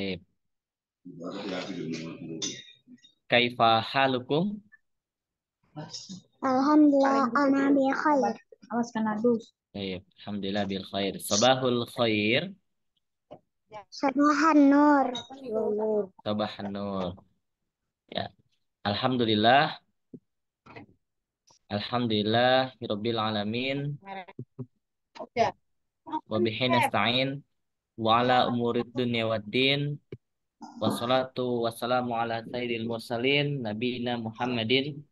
Taib. Kaifa halukum? Alhamdulillah ana bi khair. Awas kena dus. Taib. Alhamdulillah bil khair. Sabahul khair. Sabahan nur. Sabahan nur. Ya. Alhamdulillah. Alhamdulillah, Rabbil Alamin. bihi nasta'in wa ala umurid dunya waddin wassalatu wassalamu ala sayyidil mursalin nabiyina Muhammadin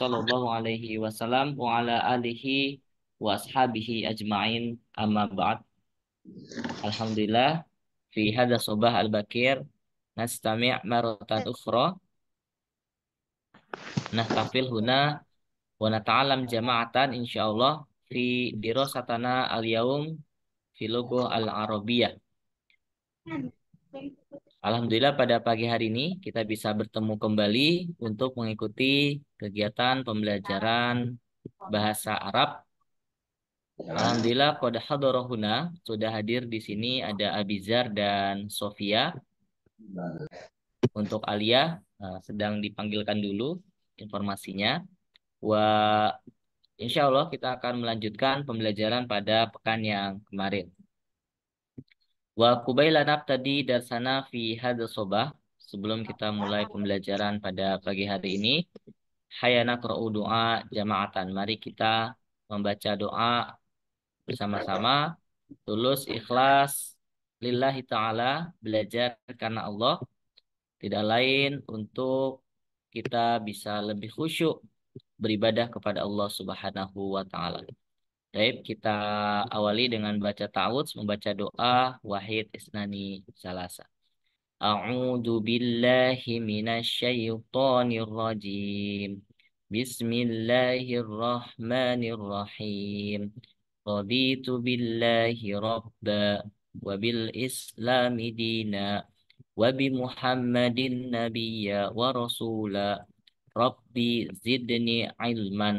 sallallahu alaihi wasallam wa ala alihi wa ashabihi ajmain amma ba'd Alhamdulillah fi hadha subah al-bakir nastami' maratan ukhra nahtafil huna wa nata'alam jama'atan insyaallah fi dirasatana al-yaum fi al-arabiyah Alhamdulillah pada pagi hari ini kita bisa bertemu kembali untuk mengikuti kegiatan pembelajaran bahasa Arab. Alhamdulillah kode hadorohuna sudah hadir di sini ada Abizar dan Sofia. Untuk Alia eh, sedang dipanggilkan dulu informasinya. Wa insya Allah kita akan melanjutkan pembelajaran pada pekan yang kemarin. Wa kubaila tadi darsana fi hadha sobah. Sebelum kita mulai pembelajaran pada pagi hari ini, hayana qra'u doa jama'atan. Mari kita membaca doa bersama-sama, tulus ikhlas lillahi ta'ala, belajar karena Allah. Tidak lain untuk kita bisa lebih khusyuk beribadah kepada Allah Subhanahu wa taala. Baik, kita awali dengan baca ta'awudz, membaca doa wahid isnani salasa. A'udzu billahi minasyaitonir rajim. Bismillahirrahmanirrahim. Raditu billahi rabba wa bil islami dina wa bi Muhammadin nabiyya wa rasula. Rabbi zidni ilman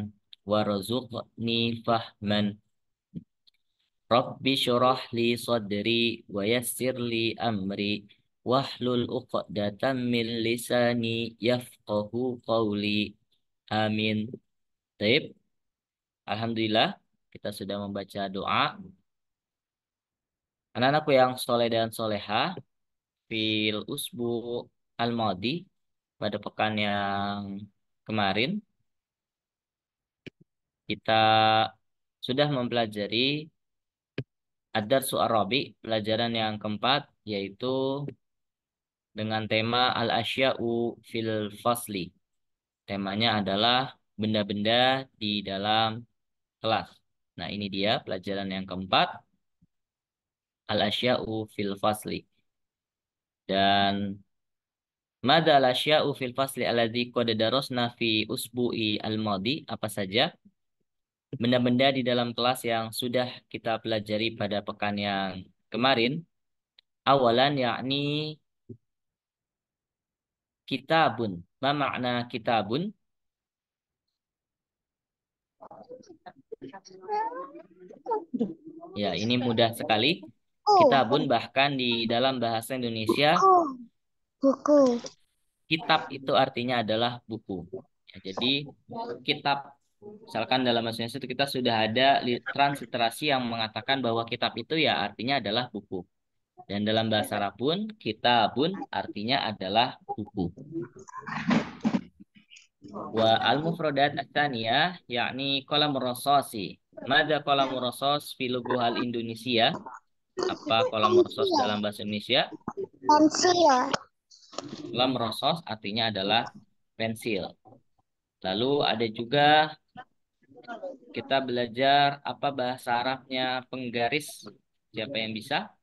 warzuqni fahman Rabbi syurah li sadri wa yassir li amri wahlul uqdatan min lisani yafqahu qawli amin Taib. Alhamdulillah kita sudah membaca doa anak-anakku yang soleh dan soleha fil usbu al-madi pada pekan yang kemarin kita sudah mempelajari adar Su'arabi, pelajaran yang keempat yaitu dengan tema Al-Asya'u fil Fasli. Temanya adalah benda-benda di dalam kelas. Nah, ini dia pelajaran yang keempat Al-Asya'u fil Fasli. Dan Mada al-asya'u fil fasli alladhi qad darasna fi usbu'i al-madi? Apa saja benda-benda di dalam kelas yang sudah kita pelajari pada pekan yang kemarin. Awalan yakni kitabun. Apa makna kitabun? Ya, ini mudah sekali. Kitabun bahkan di dalam bahasa Indonesia buku. Kitab itu artinya adalah buku. Ya, jadi kitab Misalkan dalam bahasa Indonesia itu kita sudah ada transliterasi yang mengatakan bahwa kitab itu ya artinya adalah buku. Dan dalam bahasa Arab pun kita pun artinya adalah buku. Wa al mufrodat ataniyah yakni kolam rososi. Mada kolam rosos filuguhal Indonesia? Apa kolam rosos dalam bahasa Indonesia? Pensil. Kolam rosos artinya adalah pensil. Lalu ada juga kita belajar apa bahasa Arabnya penggaris. Siapa yang bisa?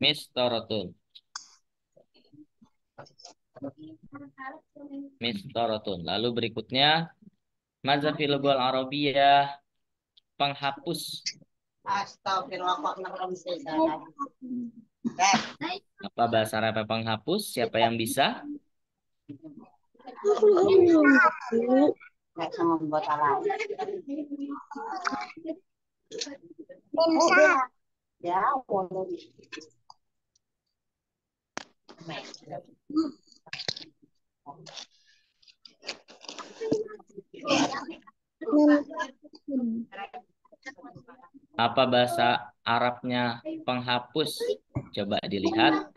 Miss Torotun. Miss Torotun. Lalu berikutnya mazafil Arabia Arabia penghapus. Apa bahasa Arab penghapus? Siapa yang bisa? Kayak sama buat apa? Insya. Ya, walau. Apa bahasa Arabnya penghapus? Coba dilihat.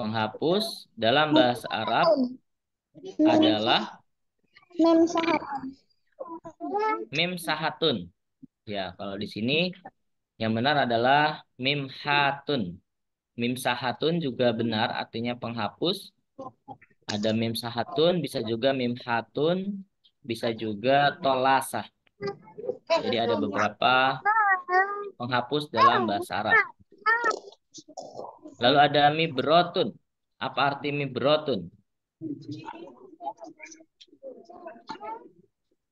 Penghapus dalam bahasa Arab adalah mim sahatun. Mim sahatun. Ya, kalau di sini yang benar adalah mim hatun. Mim sahatun juga benar artinya penghapus. Ada mim sahatun, bisa juga mim hatun, bisa juga tolasah. Jadi ada beberapa penghapus dalam bahasa Arab. Lalu ada mibrotun. Apa arti mibrotun?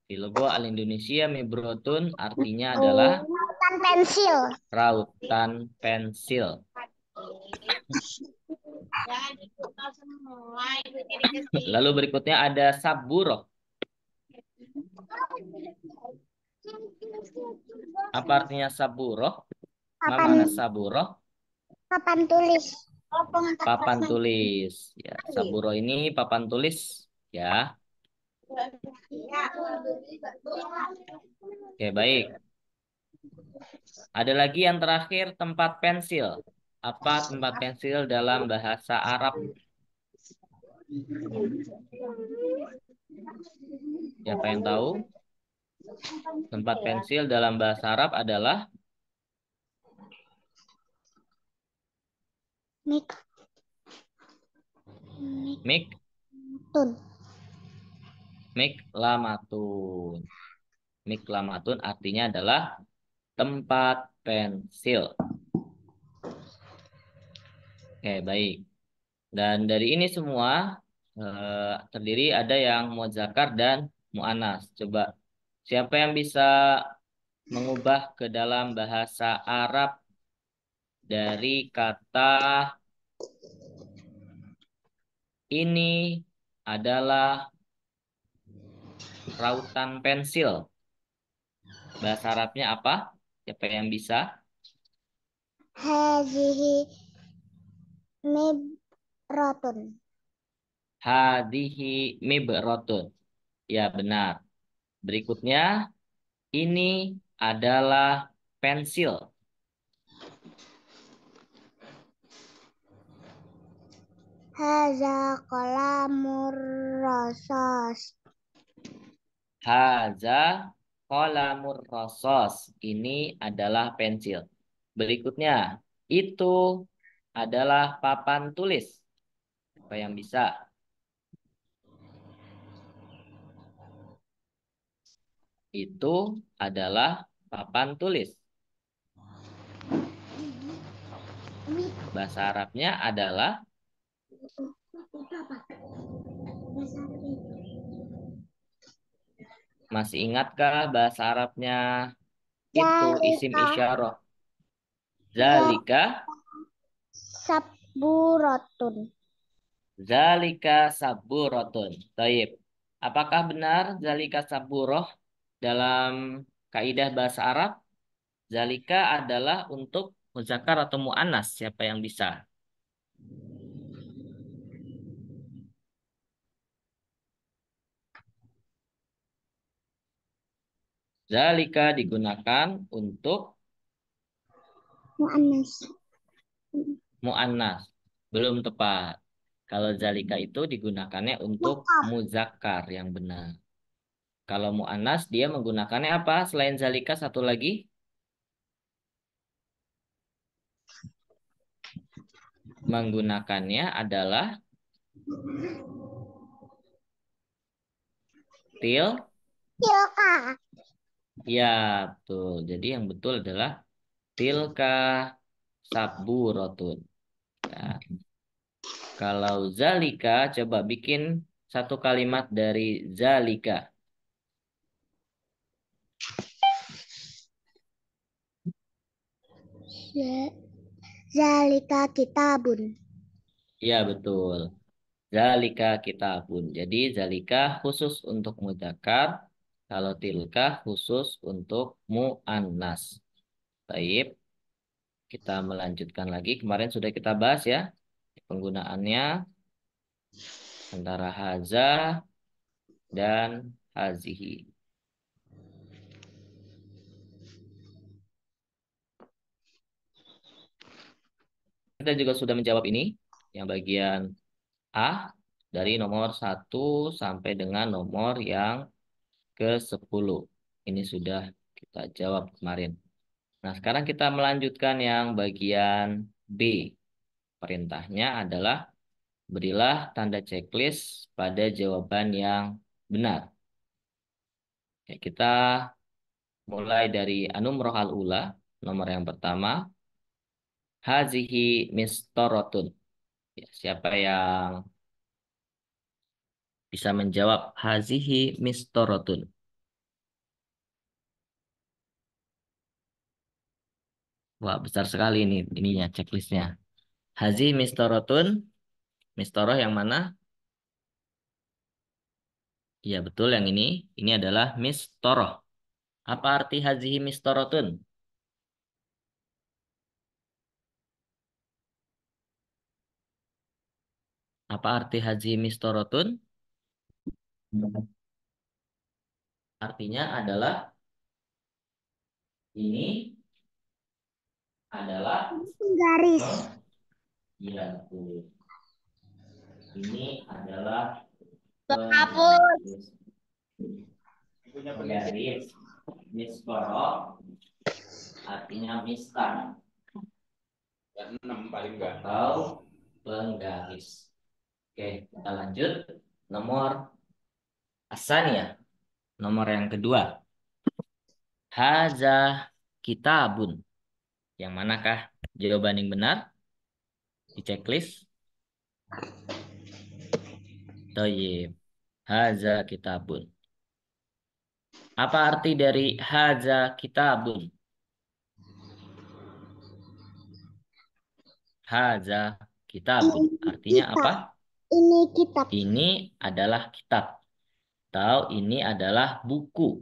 Di logo Al Indonesia mibrotun artinya adalah rautan pensil. Rautan pensil. Lalu berikutnya ada saburo. Apa artinya saburo? Apa mana saburo? Papan tulis. Oh, papan tulis. Ya, Saburo ini papan tulis ya. Oke, baik. Ada lagi yang terakhir tempat pensil. Apa tempat pensil dalam bahasa Arab? Siapa yang tahu? Tempat pensil dalam bahasa Arab adalah Mik. Mik. Tun. Mik Lamatun artinya adalah tempat pensil. Oke, baik. Dan dari ini semua eh, terdiri ada yang mau Zakar dan mau Anas. Coba siapa yang bisa mengubah ke dalam bahasa Arab dari kata ini adalah rautan pensil. Bahasa Arabnya apa? Siapa yang bisa? Hadihi mibrotun. Hadihi mibrotun. Ya, benar. Berikutnya, ini adalah pensil. Haza kolamur rosos. Haza kolamur rosos. Ini adalah pensil. Berikutnya, itu adalah papan tulis. Apa yang bisa? Itu adalah papan tulis. Bahasa Arabnya adalah masih ingatkah bahasa Arabnya ya, itu isim isyarah? Zalika saburotun. Zalika saburotun. Taib. Apakah benar zalika saburoh dalam kaidah bahasa Arab? Zalika adalah untuk muzakkar atau mu'anas. Siapa yang bisa? Zalika digunakan untuk muannas. Muannas. Belum tepat. Kalau zalika itu digunakannya untuk muzakkar yang benar. Kalau muannas dia menggunakannya apa? Selain zalika satu lagi? Menggunakannya adalah til tilka. Ya, betul. Jadi yang betul adalah tilka saburotun. Ya. Kalau zalika, coba bikin satu kalimat dari zalika. Ya, zalika kitabun. Ya, betul. Zalika kitabun. Jadi zalika khusus untuk mudakar, kalau tilka khusus untuk mu'annas. Baik. Kita melanjutkan lagi. Kemarin sudah kita bahas ya. Penggunaannya antara haza dan hazihi. Kita juga sudah menjawab ini. Yang bagian A dari nomor 1 sampai dengan nomor yang ke-10. Ini sudah kita jawab kemarin. Nah, sekarang kita melanjutkan yang bagian B. Perintahnya adalah berilah tanda checklist pada jawaban yang benar. Ya, kita mulai dari Rohal ula, nomor yang pertama. Hazihi mistorotun. Ya, siapa yang bisa menjawab hazihi mistorotun. Wah, besar sekali ini ininya checklistnya. Hazi mistorotun. Mistoroh yang mana? Iya betul yang ini. Ini adalah mistoroh. Apa arti hazihi mistorotun? Apa arti hazihi mistorotun? Artinya adalah ini adalah garis. Iya oh, Ini adalah penghapus. Garis miskoro artinya mistan. enam paling enggak. penggaris. Oke, kita lanjut. Nomor Asania, nomor yang kedua. Haza kitabun. Yang manakah jawaban yang benar? Di checklist. Toyib. Haza kitabun. Apa arti dari haza kitabun? Haza kitabun. Artinya apa? Ini kitab. Ini adalah kitab atau ini adalah buku.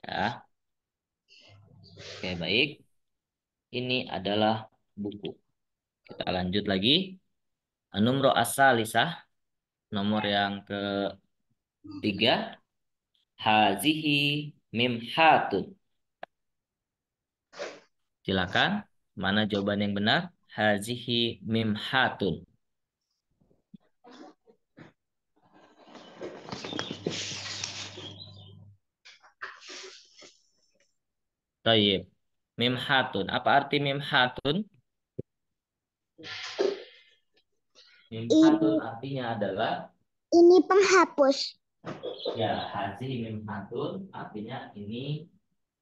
Ya. Oke, baik. Ini adalah buku. Kita lanjut lagi. Numro asalisah, nomor yang ke tiga. Hazihi mimhatun. Silakan, mana jawaban yang benar? Hazihi mimhatun. Tayyib. Mimhatun. Apa arti mimhatun? Mimhatun artinya adalah ini penghapus. Ya, hazi mimhatun artinya ini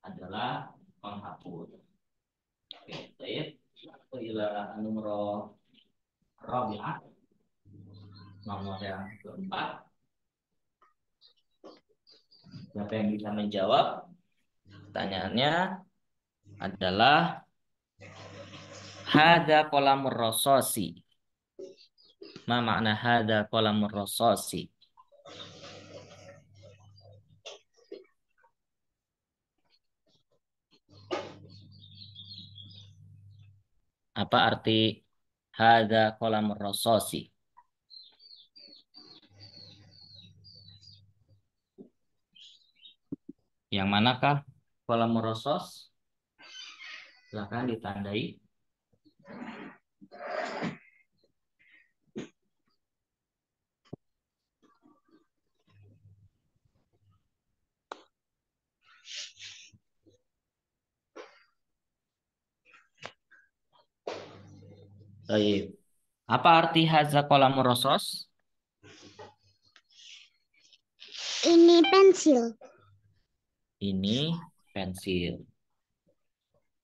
adalah penghapus. Oke, baik. Aku ila nomor anu Rabi'ah. Nomor yang keempat. Siapa yang bisa menjawab? Pertanyaannya adalah hada kolam rososi. Ma makna hada kolam rososi? Apa arti hada kolam rososi? Yang manakah? Kolam merosos, silakan ditandai. Baik. Apa arti haza kolam rosos? Ini pensil. Ini pensil.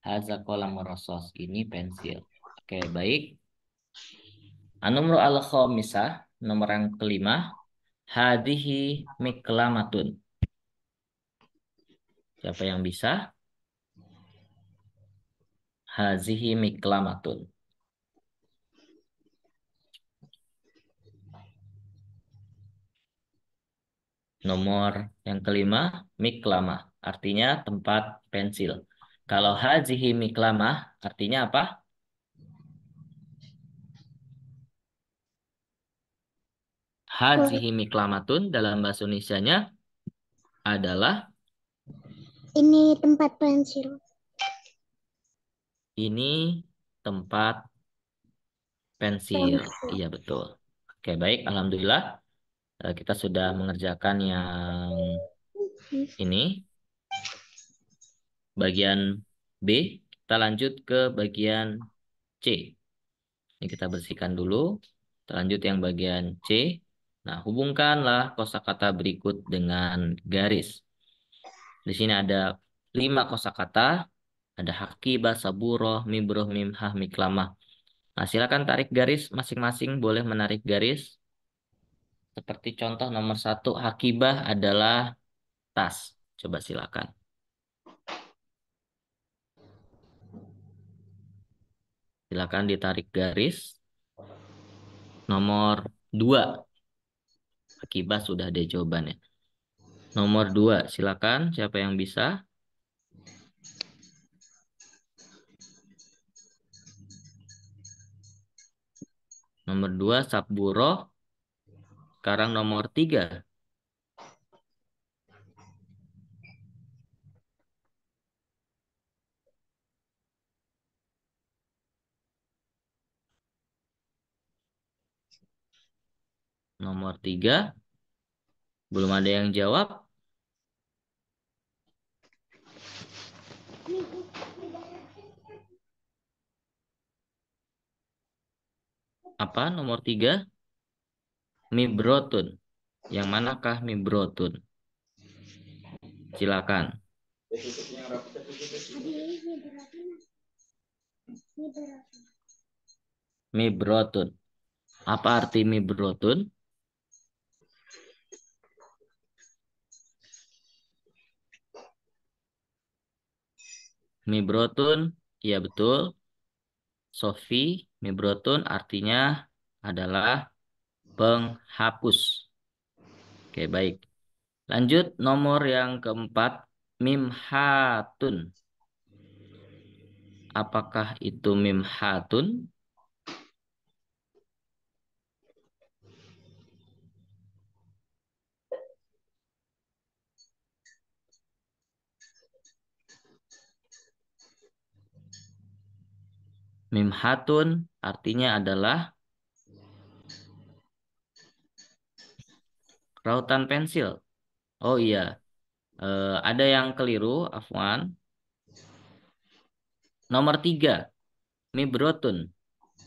Haza kolam rosos. Ini pensil. Oke, baik. Anumru al misa nomor yang kelima. Hadihi miklamatun. Siapa yang bisa? Hazihi miklamatun. Nomor yang kelima, miklama artinya tempat pensil. Kalau hazihi miklama, artinya apa? Hazihi miklamatun dalam bahasa Indonesia-nya adalah ini tempat pensil. Ini tempat pensil. Iya betul. Oke, baik, alhamdulillah. Eh, kita sudah mengerjakan yang ini bagian B kita lanjut ke bagian C ini kita bersihkan dulu kita lanjut yang bagian C nah hubungkanlah kosakata berikut dengan garis di sini ada lima kosakata ada hakibah saburoh mibroh mimhah miklamah nah silakan tarik garis masing-masing boleh menarik garis seperti contoh nomor satu, hakibah adalah tas. Coba silakan. Silakan ditarik garis. Nomor dua, hakibah sudah ada jawabannya. Nomor dua, silakan siapa yang bisa? Nomor dua, saburo sekarang nomor tiga. Nomor tiga. Belum ada yang jawab. Apa nomor tiga? mibrotun. Yang manakah mibrotun? Silakan. Mibrotun. Apa arti mibrotun? Mibrotun, ya betul. Sofi, mibrotun artinya adalah penghapus. Oke, baik. Lanjut nomor yang keempat, mimhatun. Apakah itu mimhatun? Mimhatun artinya adalah Rautan pensil. Oh iya. Uh, ada yang keliru, Afwan. Nomor tiga. Mibrotun.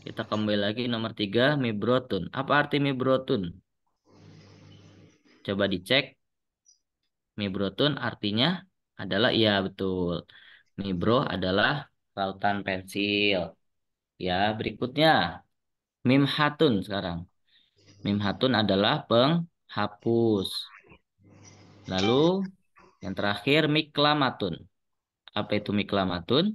Kita kembali lagi nomor tiga, mibrotun. Apa arti mibrotun? Coba dicek. Mibrotun artinya adalah, iya betul. Mibro adalah rautan pensil. Ya, berikutnya. Mimhatun sekarang. Mimhatun adalah peng hapus. Lalu yang terakhir miklamatun. Apa itu miklamatun?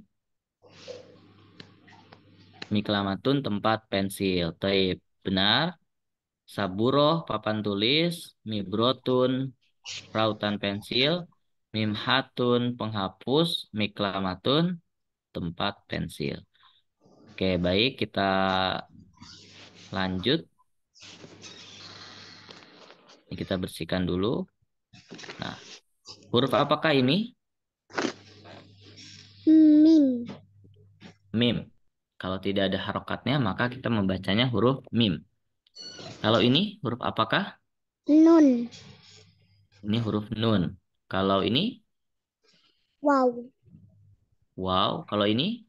Miklamatun tempat pensil. Taib. Benar. Saburoh papan tulis, mibrotun rautan pensil, mimhatun penghapus, miklamatun tempat pensil. Oke, baik kita lanjut ini kita bersihkan dulu. Nah, huruf apakah ini? Mim. Mim. Kalau tidak ada harokatnya, maka kita membacanya huruf mim. Kalau ini huruf apakah? Nun. Ini huruf nun. Kalau ini? Wow. Wow. Kalau ini?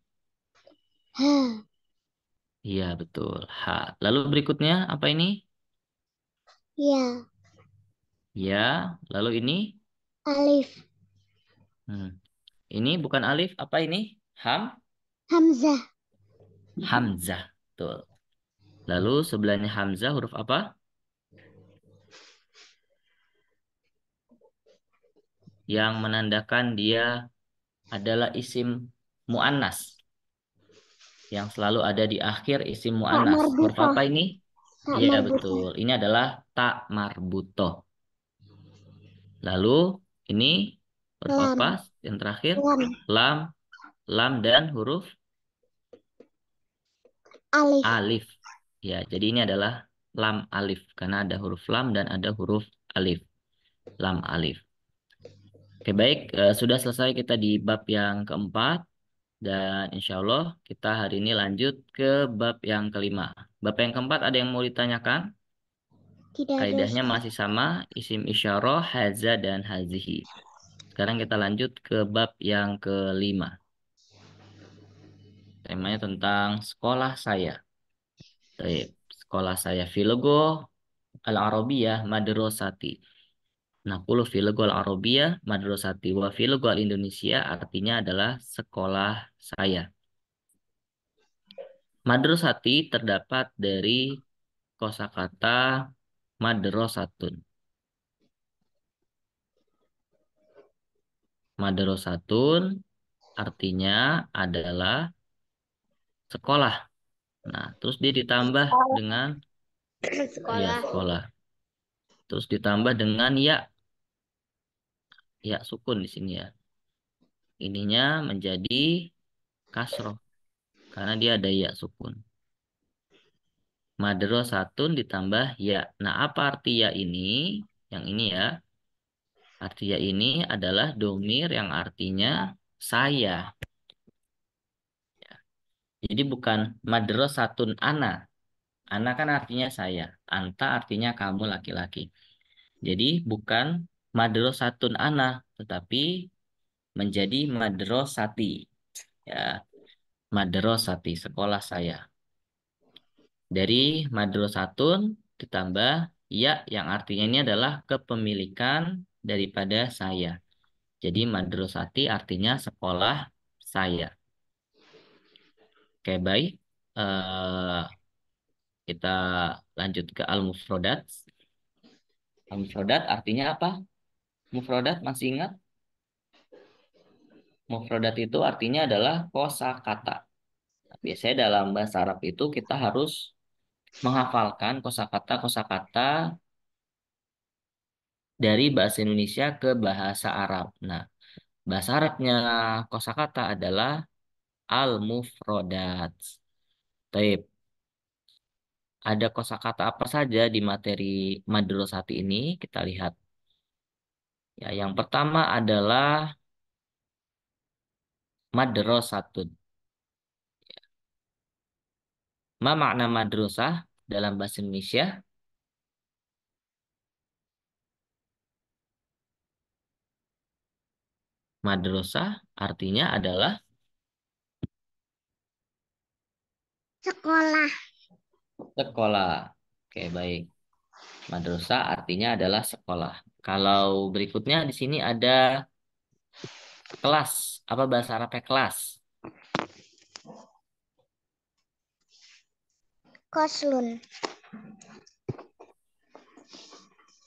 Ha. Iya, betul. H. Lalu berikutnya apa ini? Ya. Ya, lalu ini? Alif. Hmm. Ini bukan alif, apa ini? Ham? Hamzah. Hamzah, betul. Lalu sebelahnya Hamzah huruf apa? Yang menandakan dia adalah isim mu'annas. Yang selalu ada di akhir isim mu'annas. Huruf apa ini? Iya betul. Ini adalah tak marbuto. Lalu ini huruf lam. yang terakhir lam. lam lam dan huruf alif. alif. Ya, jadi ini adalah lam alif karena ada huruf lam dan ada huruf alif. Lam alif. Oke, baik, eh, sudah selesai kita di bab yang keempat dan insya Allah kita hari ini lanjut ke bab yang kelima. Bab yang keempat ada yang mau ditanyakan? Kaidahnya masih sama, isim isyarah, haza dan hazihi. Sekarang kita lanjut ke bab yang kelima. Temanya tentang sekolah saya. Baik, sekolah saya Filogo Al-Arabiyah Madrasati. Nakulu Filogo Al-Arabiyah Madrasati wa Filogo Al-Indonesia artinya adalah sekolah saya. Madrasati terdapat dari kosakata madrasatun. Madrasatun artinya adalah sekolah. Nah, terus dia ditambah sekolah. dengan ya, sekolah. Ya, sekolah. Terus ditambah dengan ya. Ya sukun di sini ya. Ininya menjadi kasroh. Karena dia ada ya sukun. Madrasatun ditambah ya. Nah, apa arti ya ini? Yang ini ya. Arti ya ini adalah domir yang artinya saya. Ya. Jadi bukan madrasatun ana. Ana kan artinya saya. Anta artinya kamu laki-laki. Jadi bukan madrasatun ana, tetapi menjadi madrasati. Ya. Madrasati, sekolah saya dari madrasatun ditambah ya yang artinya ini adalah kepemilikan daripada saya. Jadi madrasati artinya sekolah saya. Oke, baik. Uh, kita lanjut ke al-mufrodat. Al-mufrodat artinya apa? Mufrodat masih ingat? Mufrodat itu artinya adalah kosakata. Biasanya dalam bahasa Arab itu kita harus menghafalkan kosakata kosakata dari bahasa Indonesia ke bahasa Arab. Nah, bahasa Arabnya kosakata adalah al-mufrodat. Taib. Ada kosakata apa saja di materi madrasati ini? Kita lihat. Ya, yang pertama adalah madrasatun. Ma makna madrasah dalam bahasa Indonesia? Madrasah artinya adalah sekolah. Sekolah. Oke, baik. Madrasah artinya adalah sekolah. Kalau berikutnya di sini ada kelas. Apa bahasa Arabnya kelas? Koslun.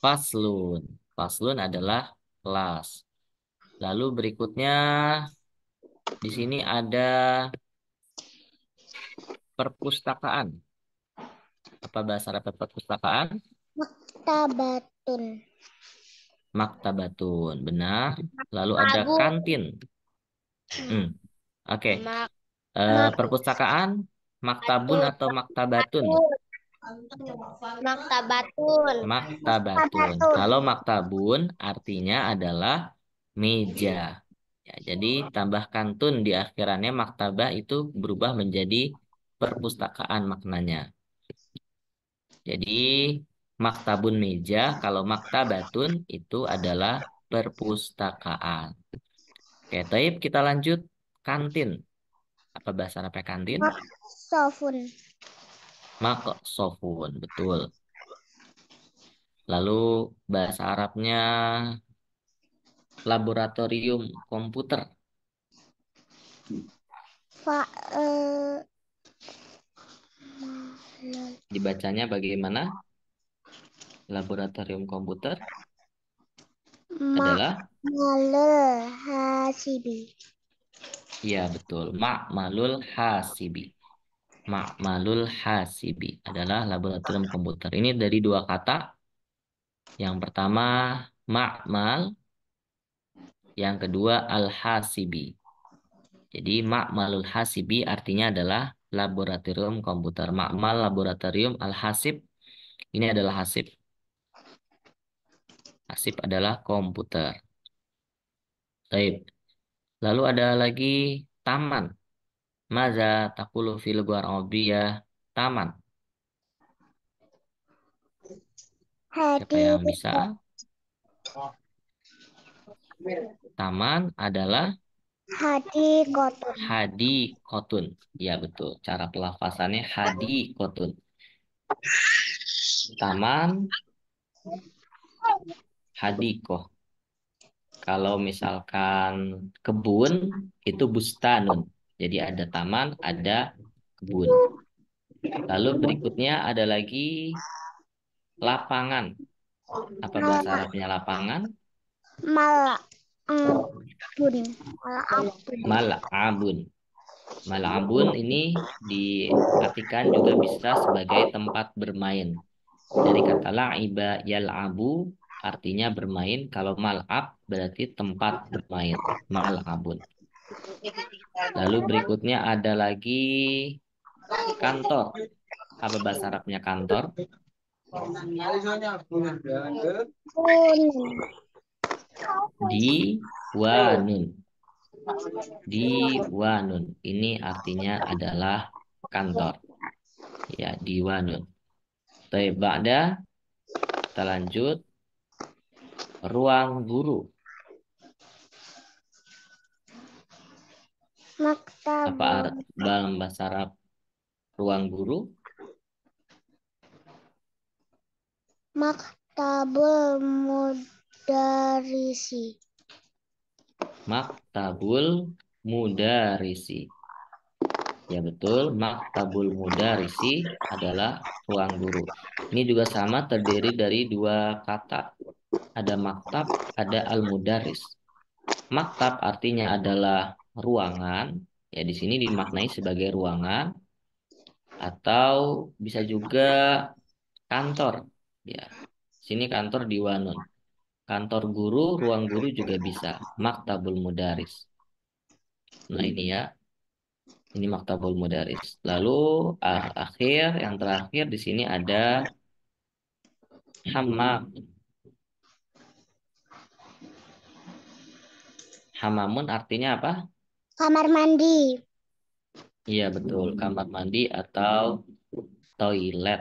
Paslun. Paslun adalah kelas. Lalu berikutnya di sini ada perpustakaan. Apa bahasa Arab perpustakaan? Maktabatun. Maktabatun, benar. Lalu ada kantin. Hmm. Oke. Okay. Uh, eh, perpustakaan Maktabun atau maktabatun? Maktabatun. Maktabatun. Kalau maktabun artinya adalah meja. Ya, jadi tambahkan tun di akhirannya maktabah itu berubah menjadi perpustakaan maknanya. Jadi maktabun meja, kalau maktabatun itu adalah perpustakaan. Oke, taib kita lanjut kantin apa bahasa apa kantin? Maksofun. Maksofun, betul. Lalu bahasa Arabnya laboratorium komputer. Fa, uh... Dibacanya bagaimana? Laboratorium komputer Ma adalah Malul Hasibi. Iya betul. malul hasibi. malul hasibi adalah laboratorium komputer. Ini dari dua kata. Yang pertama makmal yang kedua al-hasibi. Jadi makmalul hasibi artinya adalah laboratorium komputer. makmal laboratorium al-hasib ini adalah hasib. Hasib adalah komputer. Baik. Lalu ada lagi taman. Maza takulu fil ya taman. Siapa yang bisa? Taman adalah hadi kotun. Hadi kotun. Ya betul. Cara pelafasannya hadi kotun. Taman hadi hadikoh. Kalau misalkan kebun itu bustanun. Jadi ada taman, ada kebun. Lalu berikutnya ada lagi lapangan. Apa bahasa Arabnya lapangan? Mala. Abun. Malabun. Malabun ini diartikan juga bisa sebagai tempat bermain. Dari kata la'iba yal'abu artinya bermain. Kalau mal'ab berarti tempat bermain. Mal'abun. Lalu berikutnya ada lagi kantor. Apa bahasa Arabnya kantor? di wanun di wanun Ini artinya adalah kantor. Ya, diwanun. Baik, Ba'da. Kita lanjut. Ruang guru. Maktab. Apa dalam bahasa Arab ruang guru? Maktabul mudarisi. Maktabul mudarisi. Ya betul, maktabul mudarisi adalah ruang guru. Ini juga sama terdiri dari dua kata ada maktab, ada al-mudaris. Maktab artinya adalah ruangan, ya di sini dimaknai sebagai ruangan atau bisa juga kantor, ya. Sini kantor di Wanun. Kantor guru, ruang guru juga bisa. Maktabul mudaris. Nah, ini ya. Ini maktabul mudaris. Lalu ah, akhir yang terakhir di sini ada hamam. Hamamun artinya apa? Kamar mandi. Iya betul, kamar mandi atau toilet.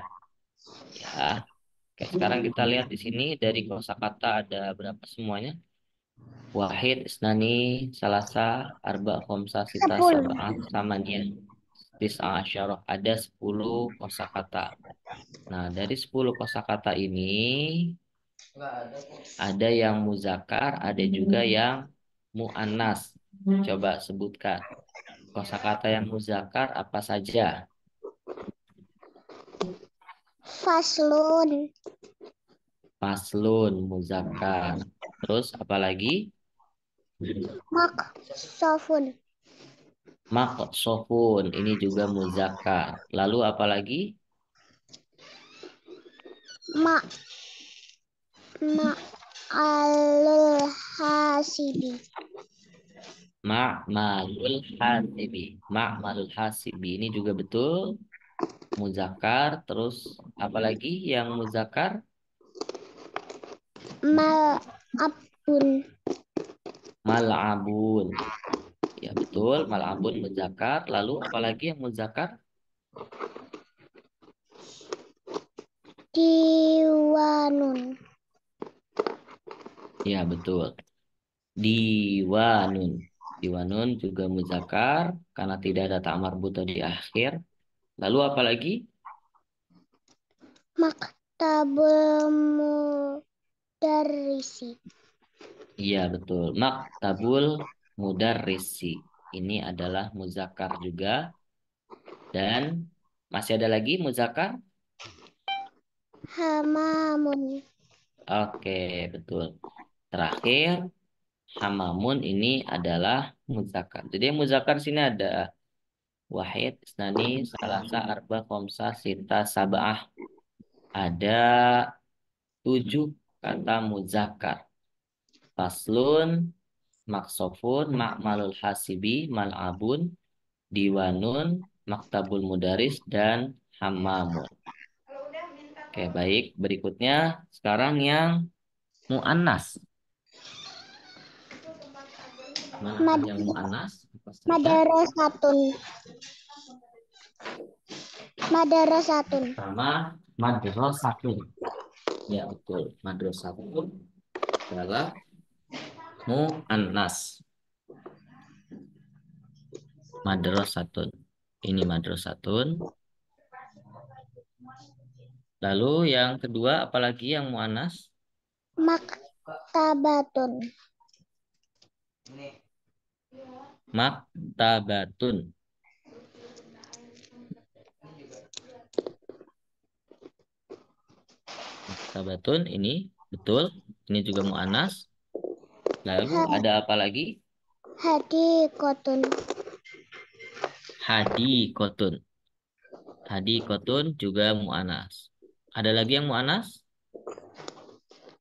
Ya. Oke, sekarang kita lihat di sini dari kosakata ada berapa semuanya? Wahid, Isnani, Salasa, Arba, Khomsa, Sita, Sabah, Samanian, Tis'a, Asyarah. Ada 10 kosakata. Nah, dari 10 kosakata ini ada yang muzakar, ada juga hmm. yang Mu'anas. Coba sebutkan kosakata yang muzakar apa saja? Faslun. Faslun muzakar. Terus apa lagi? Maksofun. Maksofun ini juga muzakar. Lalu apa lagi? Ma. Ma ma'alul hasibi. Ma'malul hasibi. Ma'malul hasibi ini juga betul. muzakar terus apalagi yang muzakar? Mal'abun. Mal'abun. Ya betul, mal'abun muzakar, Lalu apalagi yang muzakar Diwanun. Ya, betul. Diwanun. Diwanun juga muzakar karena tidak ada tamar buta di akhir. Lalu apa lagi? Maktabul mudarisi. Iya, betul. Maktabul mudarisi Ini adalah muzakar juga. Dan masih ada lagi muzakar? Hamamun. Oke, betul. Terakhir, hamamun ini adalah muzakar Jadi muzakkar sini ada wahid, isnani, salasa, arba, komsa, sita, sabah. Ada tujuh kata muzakar Faslun, maksofun, makmalul hasibi, mal'abun, diwanun, maktabul mudaris, dan hamamun. Oke, baik. Berikutnya, sekarang yang mu'annas mana Mad yang mu'anas? Madarasatun. Madarasatun. Sama madrasatun. Ya betul. Madrasatun adalah mu'annas. Madrasatun. Ini madrasatun. Lalu yang kedua apalagi yang muannas Maktabatun. Maktabatun. Maktabatun ini betul. Ini juga mu'anas. Lalu ada apa lagi? Hadi kotun. Hadi kotun. Hadi kotun juga mu'anas. Ada lagi yang mu'anas?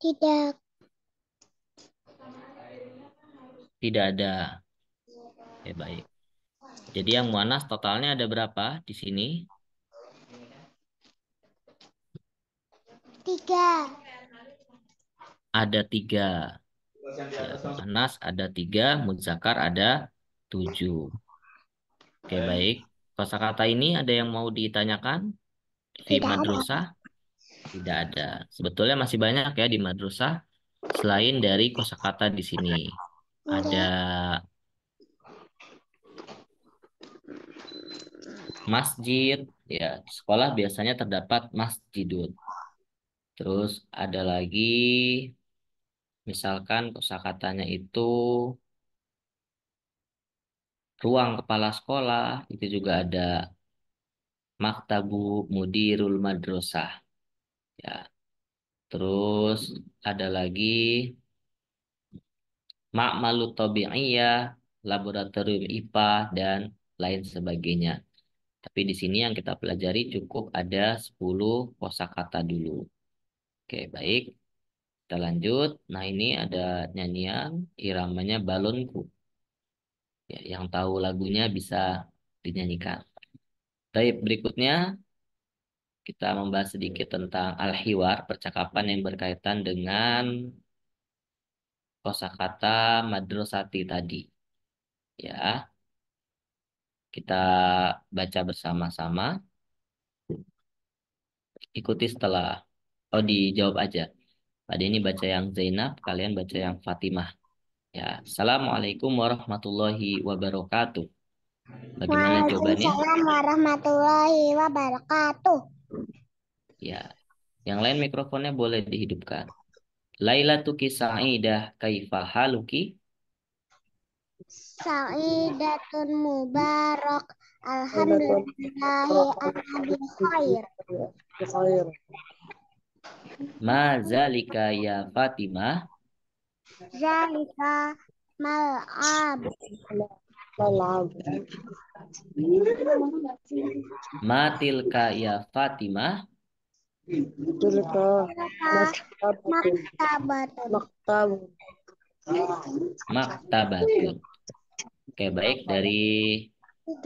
Tidak. Tidak ada. Oke, baik. Jadi yang muanas totalnya ada berapa di sini? Tiga. Ada tiga. Ya, muanas ada tiga, muzakar ada tujuh. Oke, baik. kata ini ada yang mau ditanyakan? Di Tidak madrasah? Tidak ada. Sebetulnya masih banyak ya di madrasah selain dari kosakata di sini. Ada masjid, ya sekolah biasanya terdapat masjidun. Terus ada lagi misalkan kosakatanya itu ruang kepala sekolah, itu juga ada maktabu mudirul madrasah. Ya. Terus ada lagi makmalu tabi'iyah Laboratorium IPA, dan lain sebagainya. Tapi di sini yang kita pelajari cukup ada 10 kosakata dulu. Oke, baik. Kita lanjut. Nah, ini ada nyanyian iramanya balonku. Ya, yang tahu lagunya bisa dinyanyikan. Baik, berikutnya kita membahas sedikit tentang al-hiwar, percakapan yang berkaitan dengan kosakata madrasati tadi. Ya, kita baca bersama-sama. Ikuti setelah. Oh, dijawab aja. Pada ini baca yang Zainab, kalian baca yang Fatimah. Ya, Assalamualaikum warahmatullahi wabarakatuh. Bagaimana jawabannya? Assalamualaikum warahmatullahi wabarakatuh. Ya, yang lain mikrofonnya boleh dihidupkan. Laila tuki sa'idah kaifa haluki? Sa'idatun mubarak. Alhamdulillahi anabil khair. Khair. Ma zalika ya Fatimah. Zalika mal'ab. Mal'ab. Ma tilka ya Fatimah. Tilka maktabatun. Maktabatun. Maktabatun. Oke, baik dari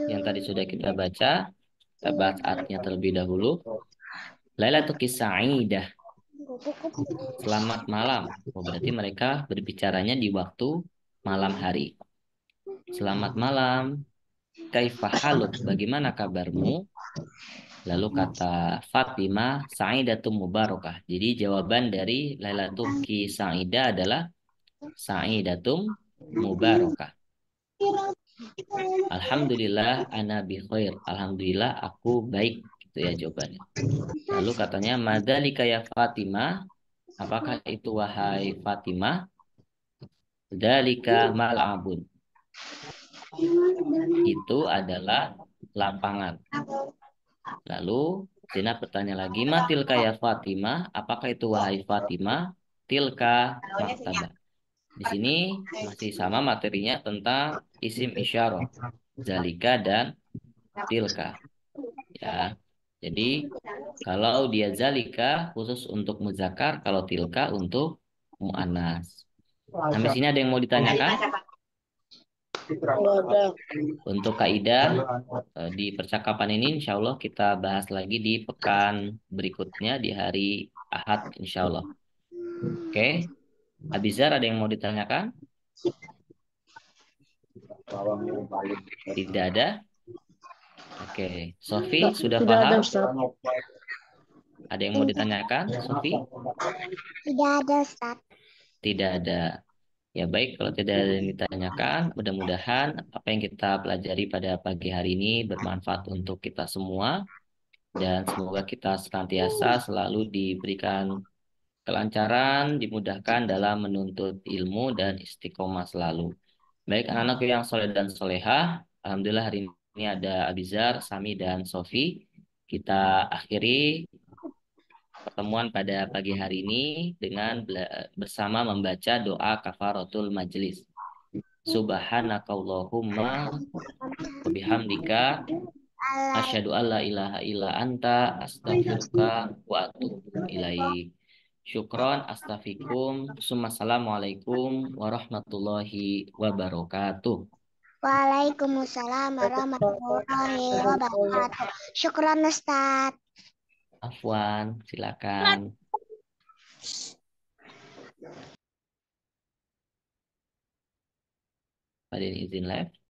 yang tadi sudah kita baca, kita bahas artinya terlebih dahulu. tuh kisah Selamat malam. Oh, berarti mereka berbicaranya di waktu malam hari. Selamat malam. Kaifahaluk, bagaimana kabarmu? Lalu kata Fatima Sa'idatum Mubarakah. Jadi jawaban dari Lailatul Kisaidah adalah Sa'idatum Mubarakah. Alhamdulillah ana bi khair. Alhamdulillah aku baik gitu ya jawabannya. Lalu katanya madzalika ya Fatimah? Apakah itu wahai Fatimah? Dalika mal'abun. Itu adalah lapangan. Lalu Tina bertanya lagi, ma tilka ya Fatimah? Apakah itu wahai Fatimah? Tilka maktabah. Di sini masih sama materinya tentang isim isyarah zalika dan tilka ya jadi kalau dia zalika khusus untuk muzakar kalau tilka untuk mu'anas sampai nah, sini ada yang mau ditanyakan untuk kaidah e, di percakapan ini insya Allah kita bahas lagi di pekan berikutnya di hari Ahad insya Allah oke okay. Abizar ada yang mau ditanyakan tidak ada. Oke, okay. Sofi sudah, sudah paham? Ada, ada yang mau ditanyakan, Sofi? Tidak ada, Ustaz. Tidak ada. Ya baik, kalau tidak ada yang ditanyakan, mudah-mudahan apa yang kita pelajari pada pagi hari ini bermanfaat untuk kita semua dan semoga kita senantiasa selalu diberikan kelancaran, dimudahkan dalam menuntut ilmu dan istiqomah selalu. Baik anak yang soleh dan soleha, Alhamdulillah hari ini ada Abizar, Sami, dan Sofi. Kita akhiri pertemuan pada pagi hari ini dengan bersama membaca doa kafaratul majlis. Subhanakallahumma bihamdika asyhadu alla ilaha illa anta astaghfiruka wa atubu ilaik. Syukron, astafikum, assalamualaikum warahmatullahi wabarakatuh. Waalaikumsalam warahmatullahi wabarakatuh. Syukron Ustaz. Afwan, silakan. Pada izin live.